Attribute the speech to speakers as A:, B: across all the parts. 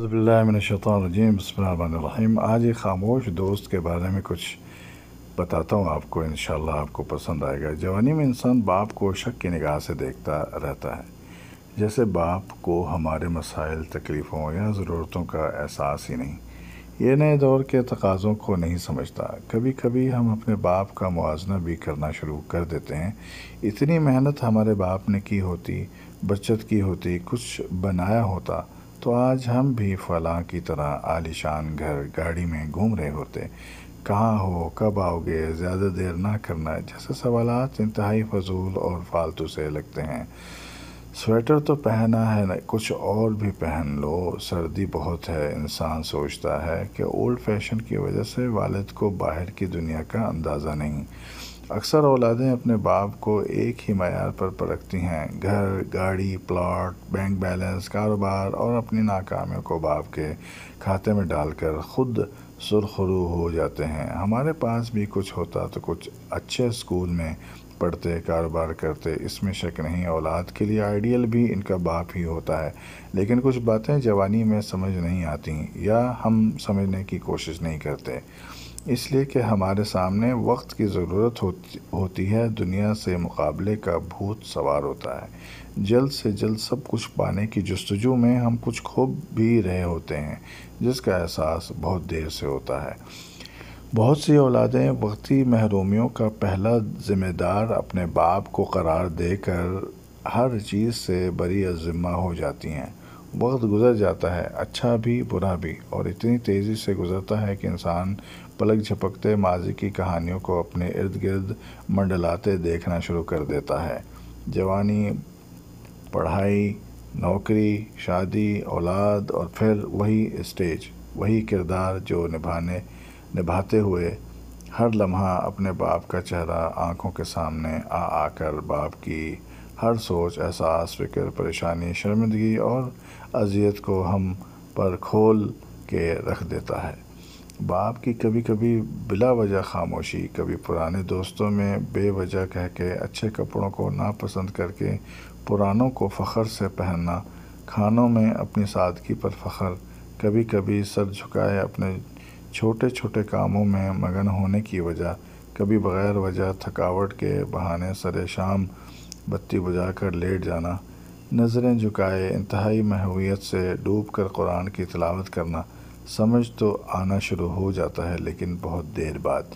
A: अज़बिल्लाशतरजीम बसमीम आज एक ख़ामोश दोस्त के बारे में कुछ बताता हूँ आपको इन आपको पसंद आएगा जवानी में इंसान बाप को शक की निगाह से देखता रहता है जैसे बाप को हमारे मसाइल तकलीफ़ों या ज़रूरतों का एहसास ही नहीं ये नए दौर के तकाज़ों को नहीं समझता कभी कभी हम अपने बाप का मुआजना भी करना शुरू कर देते हैं इतनी मेहनत हमारे बाप ने की होती बचत की होती कुछ बनाया होता तो आज हम भी फला की तरह आलिशान घर गाड़ी में घूम रहे होते कहाँ हो कब आओगे ज़्यादा देर ना करना जैसे सवाल इंतहाई फजूल और फालतू से लगते हैं स्वेटर तो पहना है ना कुछ और भी पहन लो सर्दी बहुत है इंसान सोचता है कि ओल्ड फैशन की वजह से वालद को बाहर की दुनिया का अंदाज़ा नहीं अक्सर औलादें अपने बाप को एक ही मैार पर परखती हैं घर गाड़ी प्लॉट बैंक बैलेंस कारोबार और अपनी नाकामियों को बाप के खाते में डालकर खुद सुरखरू हो जाते हैं हमारे पास भी कुछ होता तो कुछ अच्छे स्कूल में पढ़ते कारोबार करते इसमें शक नहीं औलाद के लिए आइडियल भी इनका बाप ही होता है लेकिन कुछ बातें जवानी में समझ नहीं आती या हम समझने की कोशिश नहीं करते इसलिए कि हमारे सामने वक्त की ज़रूरत होती होती है दुनिया से मुकाबले का भूत सवार होता है जल्द से जल्द सब कुछ पाने की जस्तजू में हम कुछ खो भी रहे होते हैं जिसका एहसास बहुत देर से होता है बहुत सी औलादें वक्ती महरूमियों का पहला ज़िम्मेदार अपने बाप को करार देकर हर चीज़ से बड़ी ज़िम्मा हो जाती हैं वक्त गुजर जाता है अच्छा भी बुरा भी और इतनी तेज़ी से गुजरता है कि इंसान पलक झपकते माजी की कहानियों को अपने इर्द गिर्द मंडलाते देखना शुरू कर देता है जवानी पढ़ाई नौकरी शादी औलाद और फिर वही स्टेज वही किरदार जो निभाने निभाते हुए हर लम्हा अपने बाप का चेहरा आंखों के सामने आ आकर बाप की हर सोच एहसास फ़िक्र परेशानी शर्मिंदगी और अजियत को हम पर खोल के रख देता है बाप की कभी कभी बिला वजह खामोशी कभी पुराने दोस्तों में बेवजह कह के अच्छे कपड़ों को नापसंद करके पुरानों को फ़खर से पहनना खानों में अपनी सादगी पर फ़खर कभी कभी सर झुकाए अपने छोटे छोटे कामों में मगन होने की वजह कभी बग़ैर वजह थकावट के बहाने सरे शाम बत्ती बुझा कर लेट जाना नज़रें झुकाए इंतहाई महवियत से डूब कर कुरान की तलावत करना समझ तो आना शुरू हो जाता है लेकिन बहुत देर बाद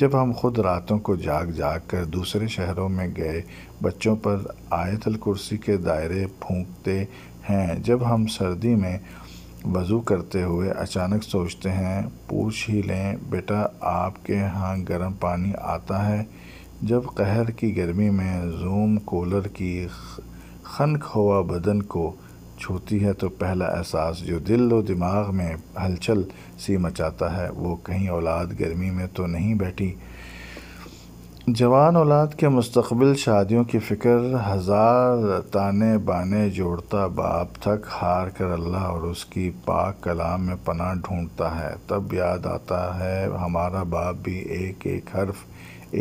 A: जब हम खुद रातों को जाग जाग कर दूसरे शहरों में गए बच्चों पर आयतल कुर्सी के दायरे फूंकते हैं जब हम सर्दी में वज़ू करते हुए अचानक सोचते हैं पूछ ही लें बेटा आपके यहाँ गर्म पानी आता है जब कहर की गर्मी में जूम कूलर की खनक हुआ बदन को छूती है तो पहला एहसास जो दिल और दिमाग में हलचल सी मचाता है वो कहीं औलाद गर्मी में तो नहीं बैठी जवान औलाद के मुस्तबिल शादियों की फ़िक्र हज़ार ताने बाने जोड़ता बाप थक हार कर अल्लाह और उसकी पाक कलाम में पनाह ढूंढता है तब याद आता है हमारा बाप भी एक एक हर्फ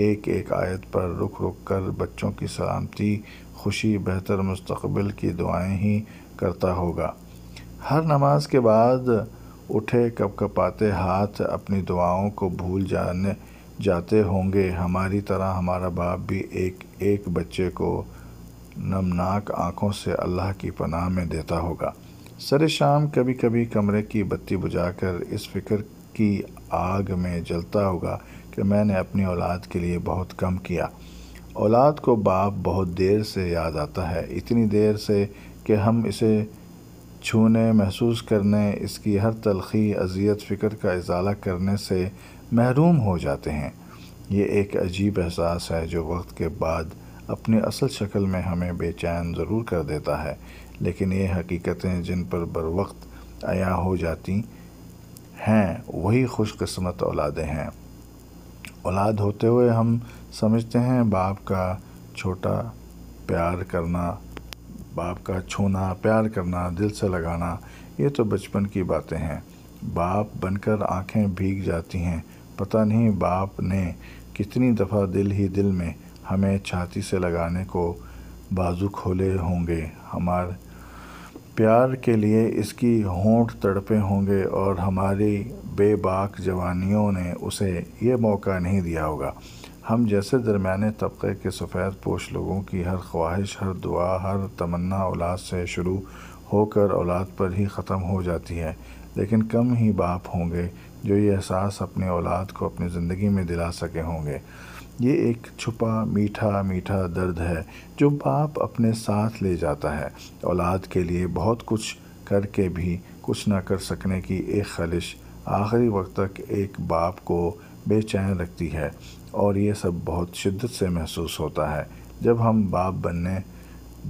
A: एक एक आयत पर रुक रुक कर बच्चों की सलामती खुशी बेहतर मुस्तबिल की दुआएं ही करता होगा हर नमाज के बाद उठे कप कपाते हाथ अपनी दुआओं को भूल जाने जाते होंगे हमारी तरह हमारा बाप भी एक एक बच्चे को नमनाक आँखों से अल्लाह की पनाह में देता होगा सर शाम कभी कभी कमरे की बत्ती बुझाकर इस फिक्र की आग में जलता होगा कि मैंने अपनी औलाद के लिए बहुत कम किया औलाद को बाप बहुत देर से याद आता है इतनी देर से कि हम इसे छूने महसूस करने इसकी हर तलखी अजियत फ़िक्र का इजाला करने से महरूम हो जाते हैं ये एक अजीब एहसास है जो वक्त के बाद अपनी असल शक्ल में हमें बेचैन ज़रूर कर देता है लेकिन ये हकीकतें जिन पर बर वक्त आया हो जाती हैं वही खुशकस्मत औलादें हैं औलाद होते हुए हम समझते हैं बाप का छोटा प्यार करना बाप का छूना प्यार करना दिल से लगाना ये तो बचपन की बातें हैं बाप बनकर आंखें भीग जाती हैं पता नहीं बाप ने कितनी दफ़ा दिल ही दिल में हमें छाती से लगाने को बाजू खोले होंगे हमार प्यार के लिए इसकी होंठ तड़पे होंगे और हमारी बेबाक जवानियों ने उसे ये मौका नहीं दिया होगा हम जैसे दरमियाने तबके के सफ़ेद पोश लोगों की हर ख्वाहिश हर दुआ हर तमन्ना औलाद से शुरू होकर औलाद पर ही ख़त्म हो जाती है लेकिन कम ही बाप होंगे जो ये एहसास अपने औलाद को अपनी ज़िंदगी में दिला सके होंगे ये एक छुपा मीठा मीठा दर्द है जो बाप अपने साथ ले जाता है औलाद के लिए बहुत कुछ करके भी कुछ ना कर सकने की एक खलिश आखिरी वक्त तक एक बाप को बेचैन रखती है और ये सब बहुत शिद्दत से महसूस होता है जब हम बाप बनने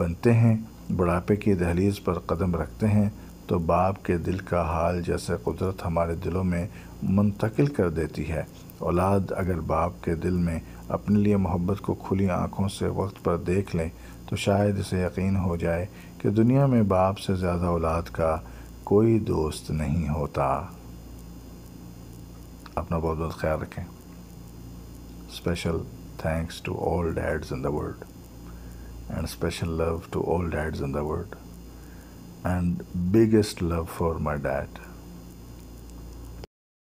A: बनते हैं बुढ़ापे की दहलीज़ पर कदम रखते हैं तो बाप के दिल का हाल जैसे कुदरत हमारे दिलों में मुंतकिल कर देती है औलाद अगर बाप के दिल में अपने लिए मोहब्बत को खुली आँखों से वक्त पर देख लें तो शायद इसे यकीन हो जाए कि दुनिया में बाप से ज़्यादा औलाद का कोई दोस्त नहीं होता अपना बहुत बहुत ख्याल रखें special thanks to all dads in the world and special love to all dads in the world and biggest love for my dad.